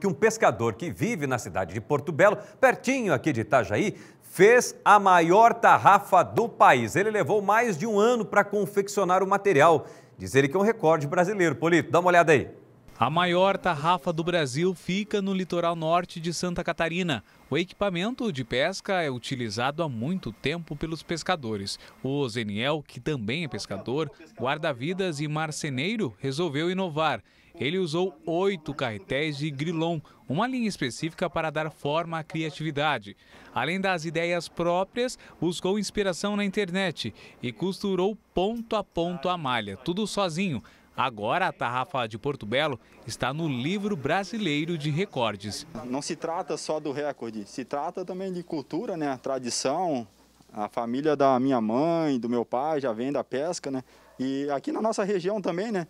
que um pescador que vive na cidade de Porto Belo, pertinho aqui de Itajaí, fez a maior tarrafa do país. Ele levou mais de um ano para confeccionar o material. Diz ele que é um recorde brasileiro. Polito, dá uma olhada aí. A maior tarrafa do Brasil fica no litoral norte de Santa Catarina. O equipamento de pesca é utilizado há muito tempo pelos pescadores. O Zeniel, que também é pescador, guarda-vidas e marceneiro, resolveu inovar ele usou oito carretéis de grilon, uma linha específica para dar forma à criatividade. Além das ideias próprias, buscou inspiração na internet e costurou ponto a ponto a malha, tudo sozinho. Agora a tarrafa de Porto Belo está no livro brasileiro de recordes. Não se trata só do recorde, se trata também de cultura, né? tradição. A família da minha mãe, do meu pai já vem da pesca, né? E aqui na nossa região também, né?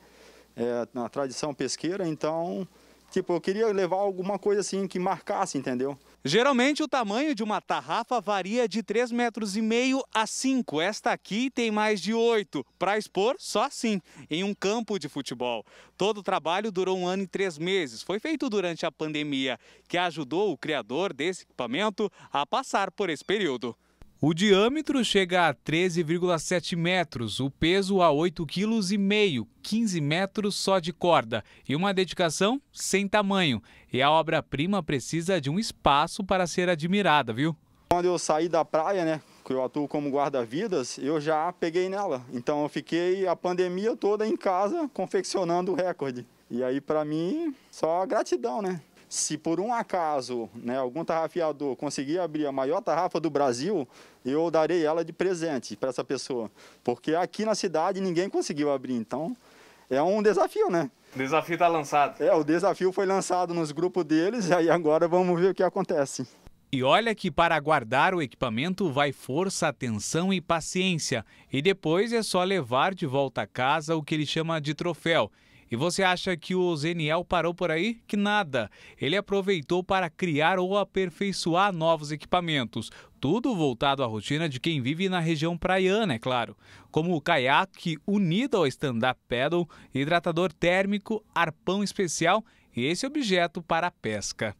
é, na tradição pesqueira, então, tipo, eu queria levar alguma coisa assim que marcasse, entendeu? Geralmente o tamanho de uma tarrafa varia de 3,5 metros e meio a 5. Esta aqui tem mais de 8. Para expor, só assim, em um campo de futebol. Todo o trabalho durou um ano e três meses. Foi feito durante a pandemia, que ajudou o criador desse equipamento a passar por esse período. O diâmetro chega a 13,7 metros, o peso a 8,5 kg, 15 metros só de corda e uma dedicação sem tamanho. E a obra-prima precisa de um espaço para ser admirada, viu? Quando eu saí da praia, né, que eu atuo como guarda-vidas, eu já peguei nela. Então eu fiquei a pandemia toda em casa confeccionando o recorde. E aí para mim, só gratidão, né? se por um acaso né, algum tarrafiador conseguir abrir a maior tarrafa do Brasil, eu darei ela de presente para essa pessoa. Porque aqui na cidade ninguém conseguiu abrir, então é um desafio, né? O desafio está lançado. É, o desafio foi lançado nos grupos deles, e aí agora vamos ver o que acontece. E olha que para guardar o equipamento vai força, atenção e paciência. E depois é só levar de volta a casa o que ele chama de troféu. E você acha que o Zeniel parou por aí? Que nada! Ele aproveitou para criar ou aperfeiçoar novos equipamentos, tudo voltado à rotina de quem vive na região praiana, é claro, como o caiaque unido ao stand-up paddle, hidratador térmico, arpão especial e esse objeto para pesca.